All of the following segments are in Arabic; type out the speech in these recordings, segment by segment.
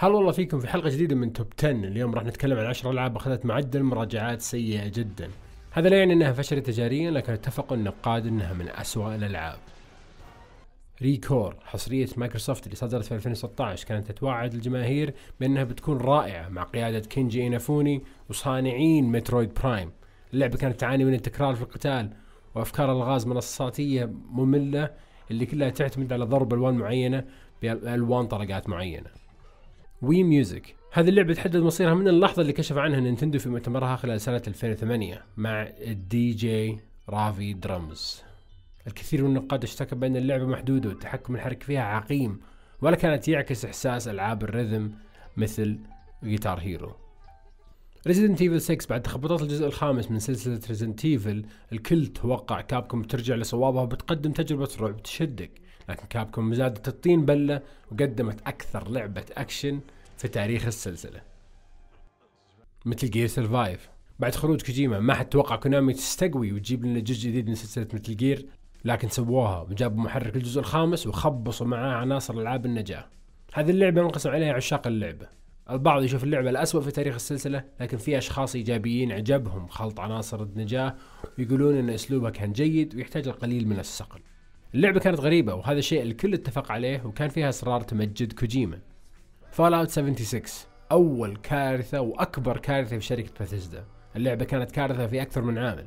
هلا والله فيكم في حلقة جديدة من توب 10 اليوم راح نتكلم عن 10 ألعاب أخذت معدل مراجعات سيئة جدا هذا لا يعني أنها فشلت تجاريا لكن اتفقوا النقاد أنها من أسوأ الألعاب ريكور حصرية مايكروسوفت اللي صدرت في 2016 كانت تتوعد الجماهير بأنها بتكون رائعة مع قيادة كينجي إينافوني وصانعين مترويد برايم اللعبة كانت تعاني من التكرار في القتال وأفكار ألغاز منصاتية مملة اللي كلها تعتمد على ضرب ألوان معينة بألوان طلقات معينة وي ميوزك هذه اللعبة تحدد مصيرها من اللحظة اللي كشف عنها نينتندو في مؤتمرها خلال سنة 2008 مع الدي جي رافي درمز الكثير من النقاد اشتكى بأن اللعبة محدودة والتحكم الحركي فيها عقيم ولا كانت يعكس إحساس ألعاب الرذم مثل جيتار هيرو ريزيدنت ايفل 6 بعد تخبطات الجزء الخامس من سلسلة ريزيدنت ايفل الكل توقع كابكم بترجع لصوابها وبتقدم تجربة رعب تشدك لكن كابكوم زادت الطين بلة وقدمت أكثر لعبة أكشن في تاريخ السلسلة مثل جير سرفايف بعد خروج كوجيما ما حد توقع كونامي تستقوي وتجيب لنا جزء جديد من سلسلة مثل جير لكن سووها وجابوا محرك الجزء الخامس وخبصوا معاه عناصر ألعاب النجاة هذه اللعبة انقسم عليها عشاق اللعبة البعض يشوف اللعبة الأسوأ في تاريخ السلسلة لكن في أشخاص إيجابيين عجبهم خلط عناصر النجاة ويقولون أن أسلوبها كان جيد ويحتاج القليل من الصقل اللعبة كانت غريبة وهذا الشيء الكل اتفق عليه وكان فيها اصرار تمجد كوجيما. فال اوت 76 اول كارثة واكبر كارثة في شركة باثيزدا. اللعبة كانت كارثة في اكثر من عامل.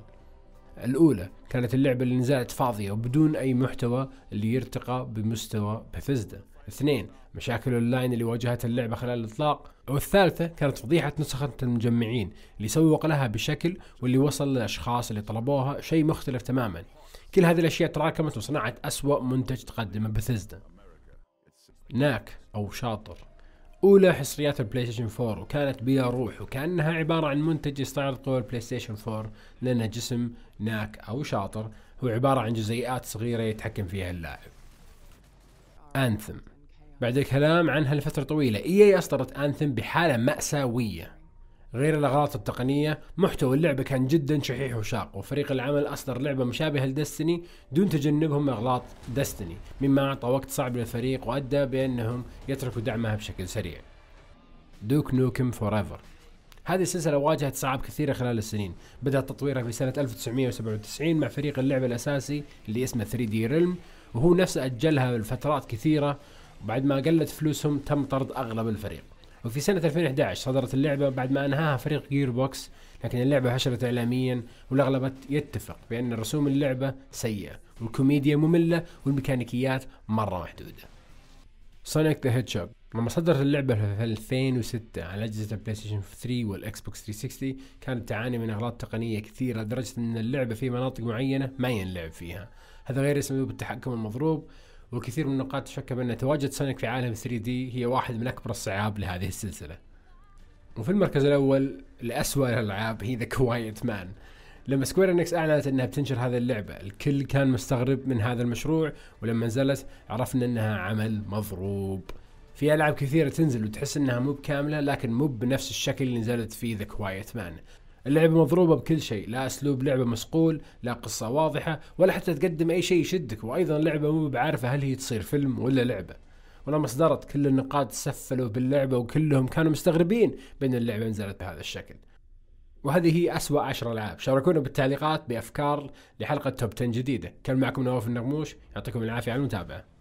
الاولى كانت اللعبة اللي نزلت فاضية وبدون اي محتوى اللي يرتقى بمستوى باثيزدا. اثنين مشاكل اللاين اللي واجهتها اللعبة خلال الإطلاق والثالثة كانت فضيحة نسخة المجمعين اللي سوق لها بشكل واللي وصل للأشخاص اللي طلبوها شيء مختلف تماما كل هذه الأشياء تراكمت وصنعت أسوأ منتج تقدمه بثزدا ناك أو شاطر أولى حصريات البلاي ستيشن 4 وكانت بلا روح وكأنها عبارة عن منتج يستعرض قوى البلاي ستيشن 4 لأن جسم ناك أو شاطر هو عبارة عن جزيئات صغيرة يتحكم فيها اللاعب أنثم بعد الكلام عنها لفترة طويلة إياي أصدرت أنثم بحالة مأساوية غير الأغلاط التقنية محتوى اللعبة كان جدا شحيح وشاق وفريق العمل أصدر لعبة مشابهة لدستني دون تجنبهم أغلاط دستني مما أعطى وقت صعب للفريق وأدى بأنهم يتركوا دعمها بشكل سريع دوك نوكم فوريفر هذه السلسلة واجهت صعاب كثيرة خلال السنين بدأ تطويرها في سنة 1997 مع فريق اللعبة الأساسي اللي اسمه 3 دي Realm وهو نفسه أجلها لفترات كثيرة بعد ما قلت فلوسهم تم طرد اغلب الفريق وفي سنة 2011 صدرت اللعبة بعد ما انهاها فريق جير بوكس لكن اللعبة حشرت اعلاميا والاغلب يتفق بان رسوم اللعبة سيئة والكوميديا مملة والميكانيكيات مرة محدودة سونيك ذا هيتشوب لما صدرت اللعبة في 2006 على أجهزة البلاي ستيشن 3 والإكس بوكس 360 كانت تعاني من أغلاط تقنية كثيرة لدرجة أن اللعبة في مناطق معينة ما ينلعب فيها هذا غير اسلوب التحكم المضروب وكثير من النقاد تشك بأن تواجد سونيك في عالم 3 دي هي واحد من أكبر الصعاب لهذه السلسلة وفي المركز الأول لاسوء الألعاب هي ذا كوايت مان لما سكوير انكس اعلنت انها بتنشر هذه اللعبه الكل كان مستغرب من هذا المشروع ولما نزلت عرفنا انها عمل مضروب في العاب كثيره تنزل وتحس انها مو بكامله لكن مو بنفس الشكل اللي نزلت فيه ذا كوايت مان اللعبة مضروبة بكل شيء لا أسلوب لعبة مسقول لا قصة واضحة ولا حتى تقدم أي شيء يشدك وأيضا اللعبة مو بعارفة هل هي تصير فيلم ولا لعبة ولما صدرت كل النقاد سفلوا باللعبة وكلهم كانوا مستغربين بأن اللعبة نزلت بهذا الشكل وهذه هي أسوأ عشر ألعاب شاركونا بالتعليقات بأفكار لحلقة توب 10 جديدة كان معكم نواف النغموش يعطيكم العافية على المتابعة